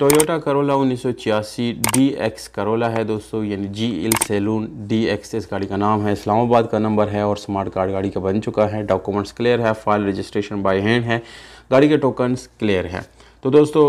Toyota Corolla उन्नीस सौ छियासी डी एक्स करोला है दोस्तों यानी G L saloon D X इस गाड़ी का नाम है इस्लामाबाद का नंबर है और स्मार्ट कार्ड गाड़ी का बन चुका है डॉक्यूमेंट्स क्लियर है फाइल रजिस्ट्रेशन बाय हैंड है गाड़ी के टोकन्स क्लियर है तो दोस्तों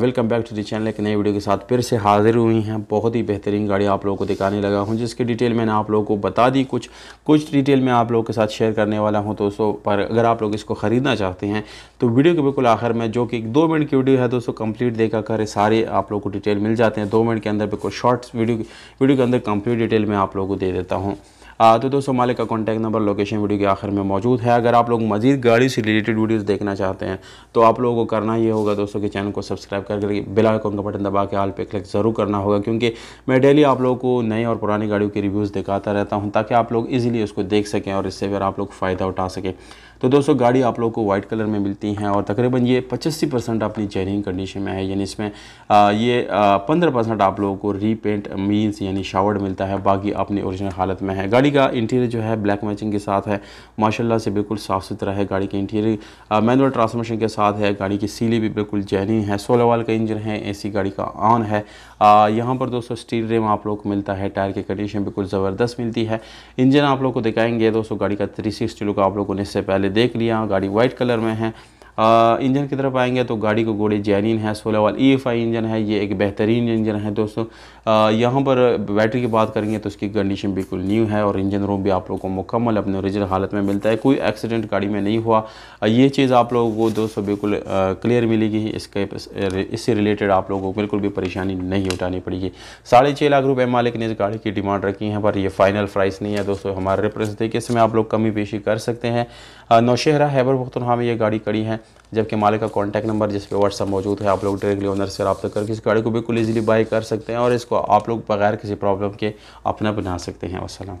welcome back to the channel एक नए वीडियो के साथ फिर से हाजिर हुई हैं बहुत ही बेहतरीन गाड़ी आप लोगों को दिखाने लगा हूं जिसकी डिटेल मैंने आप लोगों को बता दी कुछ कुछ डिटेल मैं आप लोगों के साथ शेयर करने वाला हूं दोस्तों पर अगर आप लोग इसको ख़रीदना चाहते हैं तो वीडियो के बिल्कुल आखिर में जो कि दो मिनट की वीडियो है दोस्तों कम्प्लीट देखा कर सारे आप लोग को डिटेल मिल जाते हैं दो मिनट के अंदर बिल्कुल शॉर्ट्स वीडियो वीडियो के अंदर कम्प्लीट डिटेल मैं आप लोगों को दे देता हूँ तो दोस्तों मालिक का कॉन्टैक्ट नंबर लोकेशन वीडियो के आखिर में मौजूद है अगर आप लोग मजीद गाड़ी से रिलेटेड वीडियोज़ देखना चाहते हैं तो आप लोगों को करना ये होगा दोस्तों के चैनल को सब्सक्राइब करके बिला कौन का बटन दबा के आल पे क्लिक ज़रूर करना होगा क्योंकि मैं डेली आप लोगों को नए और पुरानी गाड़ियों के रिव्यूज़ दिखाता रहता हूँ ताकि आप लोग ईजिली उसको देख सकें और इससे फिर आप लोग फ़ायदा उठा सकें तो दोस्तों गाड़ी आप लोगों को व्हाइट कलर में मिलती हैं और तकरीबन ये पचासी परसेंट अपनी चेनिंग कंडीशन में है यानी इसमें ये पंद्रह परसेंट आप लोगों को रीपेंट मीन्स यानी शावर्ड मिलता है बाकी अपनी ओरिजिनल हालत में है गाड़ी गाड़ी का इंटीरियर जो है ब्लैक मैचिंग के साथ है माशाल्लाह से बिल्कुल साफ़ सुथरा है गाड़ी के इंटीरियर मैनुअल ट्रांसमिशन के साथ है गाड़ी की सीली भी बिल्कुल जैनी है सोलह वाल का इंजन है एसी गाड़ी का ऑन है यहाँ पर दोस्तों स्टील रेम आप लोग को मिलता है टायर की कंडीशन बिल्कुल ज़बरदस्त मिलती है इंजन आप लोग को दिखाएंगे दोस्तों गाड़ी का थ्री सिक्सटी लुक आप लोगों ने इससे पहले देख लिया गाड़ी वाइट कलर में है इंजन की तरफ आएंगे तो गाड़ी को गोड़े जैनिन है सोलह वाल ई e एफ इंजन है ये एक बेहतरीन इंजन है दोस्तों यहाँ पर बैटरी की बात करेंगे तो उसकी कंडीशन बिल्कुल न्यू है और इंजन रूम भी आप लोग को मुकम्मल अपने ओरिजिनल हालत में मिलता है कोई एक्सीडेंट गाड़ी में नहीं हुआ ये चीज़ आप लोगों को दोस्तों बिल्कुल क्लियर मिलेगी इसके इससे रिलेटेड आप लोगों को बिल्कुल भी परेशानी नहीं उठानी पड़ेगी साढ़े छः लाख रुपये मालिक ने इस गाड़ी की डिमांड रखी है पर यह फाइनल प्राइस नहीं है दोस्तों हमारे रेफरेंस देखिए इसमें आप लोग कमी पेशी कर सकते हैं नौशहरा हैबर पख्तनहा में ये गाड़ी कड़ी है जबकि मालिक का कॉन्टैक्ट नंबर जिस पर व्हाट्सअप मौजूद है आप लोग डायरेक्टली ओनर से रबा करके इस गाड़ी को बिल्कुल ईजिली बाई कर सकते हैं और इसको आप लोग बगैर किसी प्रॉब्लम के अपना बना सकते हैं वसलम